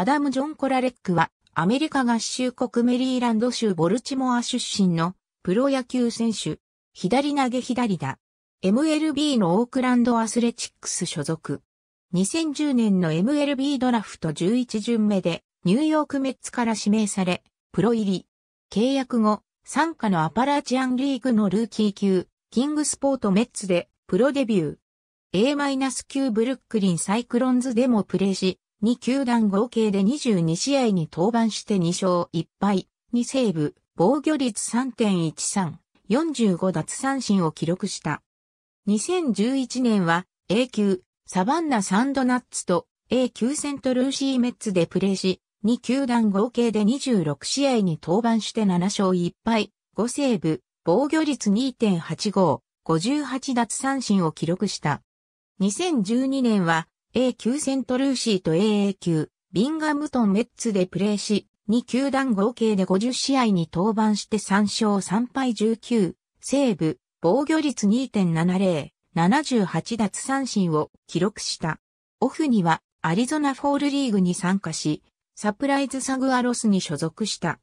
アダム・ジョン・コラレックは、アメリカ合衆国メリーランド州ボルチモア出身のプロ野球選手、左投げ左打。MLB のオークランドアスレチックス所属。2010年の MLB ドラフト11巡目でニューヨークメッツから指名され、プロ入り。契約後、参加のアパラチアンリーグのルーキー級、キングスポートメッツでプロデビュー。A-9 ブルックリンサイクロンズでもプレーし、2球団合計で22試合に登板して2勝1敗、2セーブ、防御率3.13、45奪三振を記録した。2011年は A 級サバンナサンドナッツと A 級セントルーシーメッツでプレーし、2球団合計で26試合に登板して7勝1敗、5セーブ、防御率2.85、58奪三振を記録した。2012年は A 級セントルーシーと AA 級、ビンガムトンメッツでプレーし、2球団合計で50試合に登板して3勝3敗19、セーブ、防御率2.70、78奪三振を記録した。オフにはアリゾナフォールリーグに参加し、サプライズサグアロスに所属した。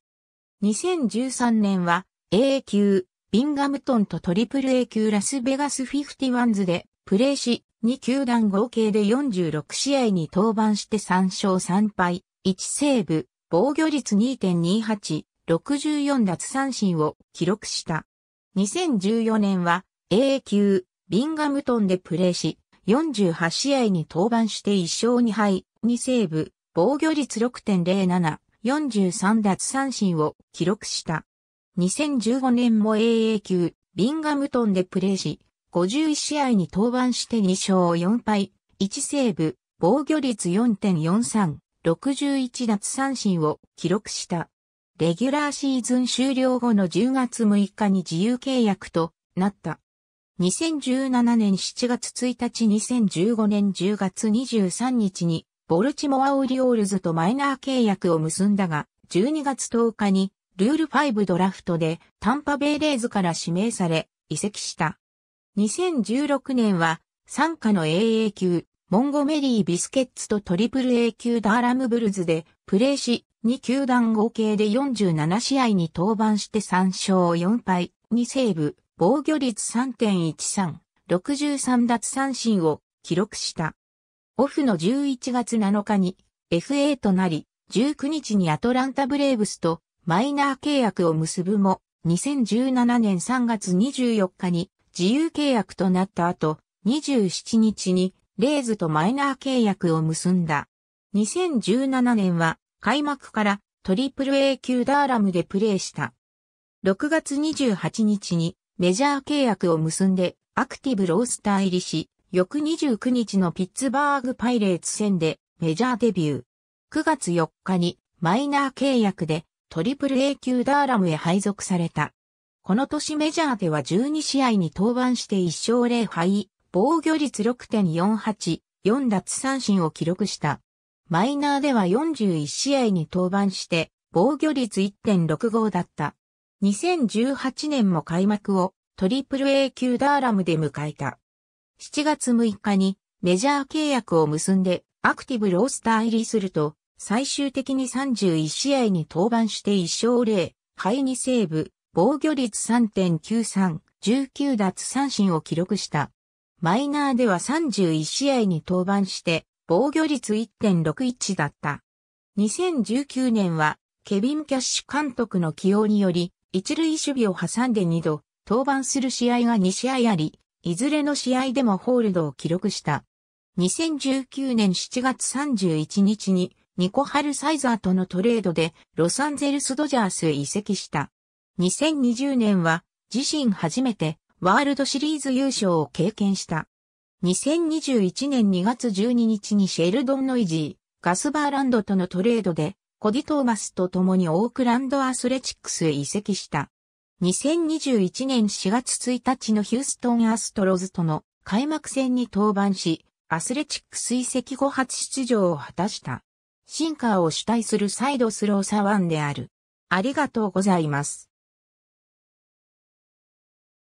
2013年は AA 級、ビンガムトンとトリプル a 級ラスベガスフィフティワンズでプレーし、2球団合計で46試合に登板して3勝3敗、1セーブ、防御率2.28、64奪三振を記録した。2014年は A 級ビンガムトンでプレーし、48試合に登板して1勝2敗、2セーブ、防御率6.07、43奪三振を記録した。2015年も AA 級ビンガムトンでプレーし、51試合に登板して2勝4敗、1セーブ、防御率4.43、61奪三振を記録した。レギュラーシーズン終了後の10月6日に自由契約となった。2017年7月1日2015年10月23日にボルチモアオリオールズとマイナー契約を結んだが、12月10日にルール5ドラフトでタンパベイレーズから指名され移籍した。2016年は、参加の AA 級、モンゴメリー・ビスケッツとトリプル A 級ダーラムブルズで、プレーし、2球団合計で47試合に登板して3勝4敗、2セーブ、防御率3.13、63奪三振を記録した。オフの11月7日に FA となり、19日にアトランタブレーブスとマイナー契約を結ぶも、2017年3月24日に自由契約となった後、27日にレイズとマイナー契約を結んだ。2017年は開幕からトリプル A 級ダーラムでプレーした。6月28日にメジャー契約を結んでアクティブロースター入りし、翌29日のピッツバーグパイレーツ戦でメジャーデビュー。9月4日にマイナー契約でトリプル A 級ダーラムへ配属された。この年メジャーでは12試合に登板して1勝0敗、防御率6.48、4奪三振を記録した。マイナーでは41試合に登板して、防御率1.65だった。2018年も開幕をトリプル A 級ダーラムで迎えた。7月6日にメジャー契約を結んでアクティブロースター入りすると最終的に31試合に登板して1勝0敗にセーブ防御率3.93、19奪三振を記録した。マイナーでは31試合に登板して、防御率1.61だった。2019年は、ケビン・キャッシュ監督の起用により、一塁守備を挟んで2度、登板する試合が2試合あり、いずれの試合でもホールドを記録した。2019年7月31日に、ニコハル・サイザーとのトレードで、ロサンゼルス・ドジャースへ移籍した。2020年は自身初めてワールドシリーズ優勝を経験した。2021年2月12日にシェルドン・ノイジー、ガスバーランドとのトレードで、コディ・トーマスと共にオークランド・アスレチックスへ移籍した。2021年4月1日のヒューストン・アストロズとの開幕戦に登板し、アスレチックス移籍後初出場を果たした。シンカーを主体するサイドスローサワンである。ありがとうございます。